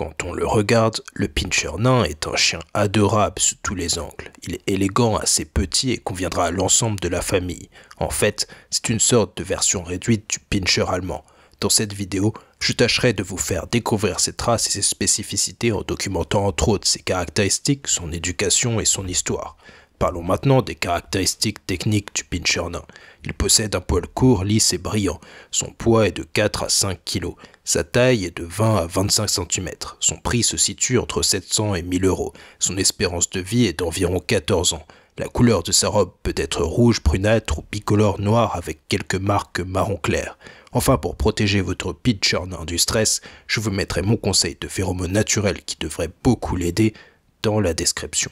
Quand on le regarde, le pincher nain est un chien adorable sous tous les angles. Il est élégant, assez petit et conviendra à l'ensemble de la famille. En fait, c'est une sorte de version réduite du pincher allemand. Dans cette vidéo, je tâcherai de vous faire découvrir ses traces et ses spécificités en documentant entre autres ses caractéristiques, son éducation et son histoire. Parlons maintenant des caractéristiques techniques du Nain. Il possède un poil court, lisse et brillant. Son poids est de 4 à 5 kg. Sa taille est de 20 à 25 cm. Son prix se situe entre 700 et 1000 euros. Son espérance de vie est d'environ 14 ans. La couleur de sa robe peut être rouge brunâtre ou bicolore noir avec quelques marques marron clair. Enfin, pour protéger votre Nain du stress, je vous mettrai mon conseil de phéromone naturel qui devrait beaucoup l'aider dans la description.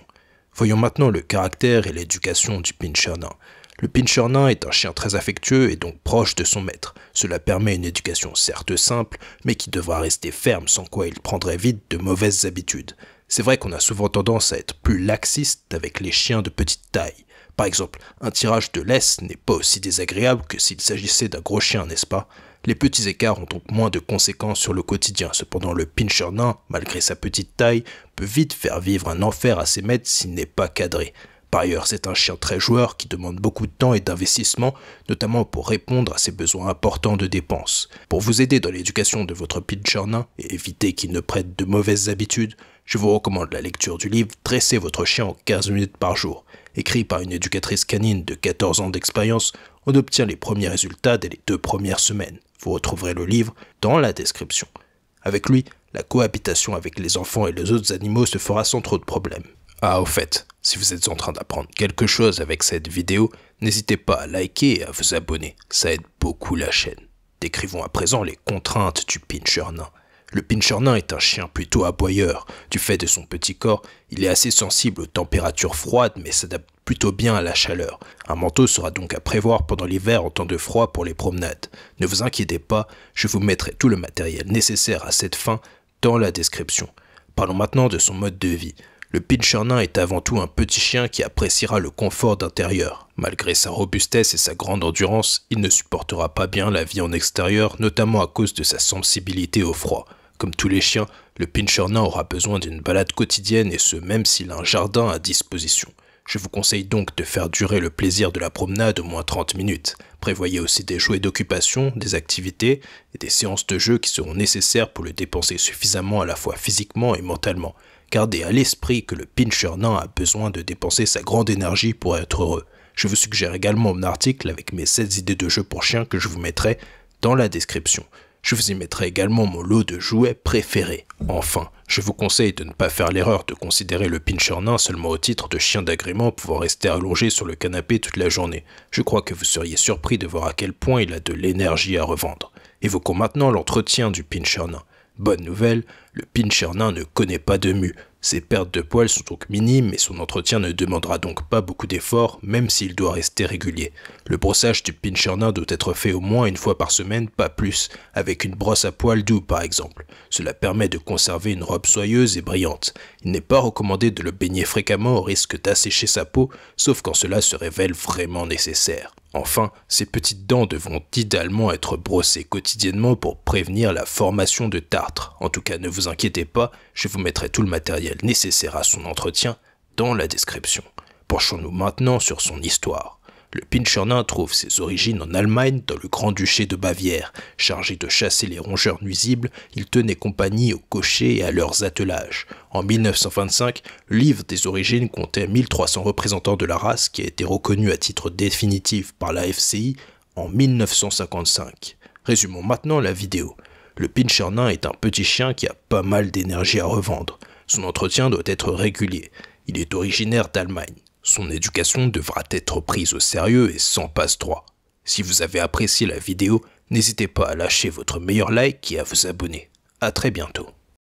Voyons maintenant le caractère et l'éducation du pincher nain. Le pincher nain est un chien très affectueux et donc proche de son maître. Cela permet une éducation certes simple, mais qui devra rester ferme sans quoi il prendrait vite de mauvaises habitudes. C'est vrai qu'on a souvent tendance à être plus laxiste avec les chiens de petite taille. Par exemple, un tirage de laisse n'est pas aussi désagréable que s'il s'agissait d'un gros chien, n'est-ce pas Les petits écarts ont donc moins de conséquences sur le quotidien, cependant le pincher nain, malgré sa petite taille, peut vite faire vivre un enfer à ses maîtres s'il n'est pas cadré. Par ailleurs, c'est un chien très joueur qui demande beaucoup de temps et d'investissement, notamment pour répondre à ses besoins importants de dépenses. Pour vous aider dans l'éducation de votre pincher nain et éviter qu'il ne prête de mauvaises habitudes, je vous recommande la lecture du livre Dresser votre chien en 15 minutes par jour écrit par une éducatrice canine de 14 ans d'expérience, on obtient les premiers résultats dès les deux premières semaines. Vous retrouverez le livre dans la description. Avec lui, la cohabitation avec les enfants et les autres animaux se fera sans trop de problèmes. Ah, au fait, si vous êtes en train d'apprendre quelque chose avec cette vidéo, n'hésitez pas à liker et à vous abonner, ça aide beaucoup la chaîne. Décrivons à présent les contraintes du pincher nain. Le Nain est un chien plutôt aboyeur. Du fait de son petit corps, il est assez sensible aux températures froides mais s'adapte plutôt bien à la chaleur. Un manteau sera donc à prévoir pendant l'hiver en temps de froid pour les promenades. Ne vous inquiétez pas, je vous mettrai tout le matériel nécessaire à cette fin dans la description. Parlons maintenant de son mode de vie. Le pincher nain est avant tout un petit chien qui appréciera le confort d'intérieur. Malgré sa robustesse et sa grande endurance, il ne supportera pas bien la vie en extérieur, notamment à cause de sa sensibilité au froid. Comme tous les chiens, le pincher nain aura besoin d'une balade quotidienne et ce même s'il a un jardin à disposition. Je vous conseille donc de faire durer le plaisir de la promenade au moins 30 minutes. Prévoyez aussi des jouets d'occupation, des activités et des séances de jeu qui seront nécessaires pour le dépenser suffisamment à la fois physiquement et mentalement. Gardez à l'esprit que le pincher nain a besoin de dépenser sa grande énergie pour être heureux. Je vous suggère également mon article avec mes 7 idées de jeux pour chiens que je vous mettrai dans la description. Je vous y mettrai également mon lot de jouets préférés. Enfin, je vous conseille de ne pas faire l'erreur de considérer le pincher nain seulement au titre de chien d'agrément pouvant rester allongé sur le canapé toute la journée. Je crois que vous seriez surpris de voir à quel point il a de l'énergie à revendre. Évoquons maintenant l'entretien du pincher nain. Bonne nouvelle, le pincher nain ne connaît pas de mue, ses pertes de poils sont donc minimes et son entretien ne demandera donc pas beaucoup d'efforts, même s'il doit rester régulier. Le brossage du pincherna doit être fait au moins une fois par semaine, pas plus, avec une brosse à poils doux par exemple. Cela permet de conserver une robe soyeuse et brillante. Il n'est pas recommandé de le baigner fréquemment au risque d'assécher sa peau, sauf quand cela se révèle vraiment nécessaire. Enfin, ses petites dents devront idéalement être brossées quotidiennement pour prévenir la formation de tartre. En tout cas, ne vous inquiétez pas, je vous mettrai tout le matériel nécessaire à son entretien dans la description. Penchons-nous maintenant sur son histoire. Le Pinchernin trouve ses origines en Allemagne dans le Grand-Duché de Bavière. Chargé de chasser les rongeurs nuisibles, il tenait compagnie aux cochers et à leurs attelages. En 1925, livre des origines comptait 1300 représentants de la race qui a été reconnu à titre définitif par la FCI en 1955. Résumons maintenant la vidéo. Le nain est un petit chien qui a pas mal d'énergie à revendre. Son entretien doit être régulier. Il est originaire d'Allemagne. Son éducation devra être prise au sérieux et sans passe-droit. Si vous avez apprécié la vidéo, n'hésitez pas à lâcher votre meilleur like et à vous abonner. A très bientôt.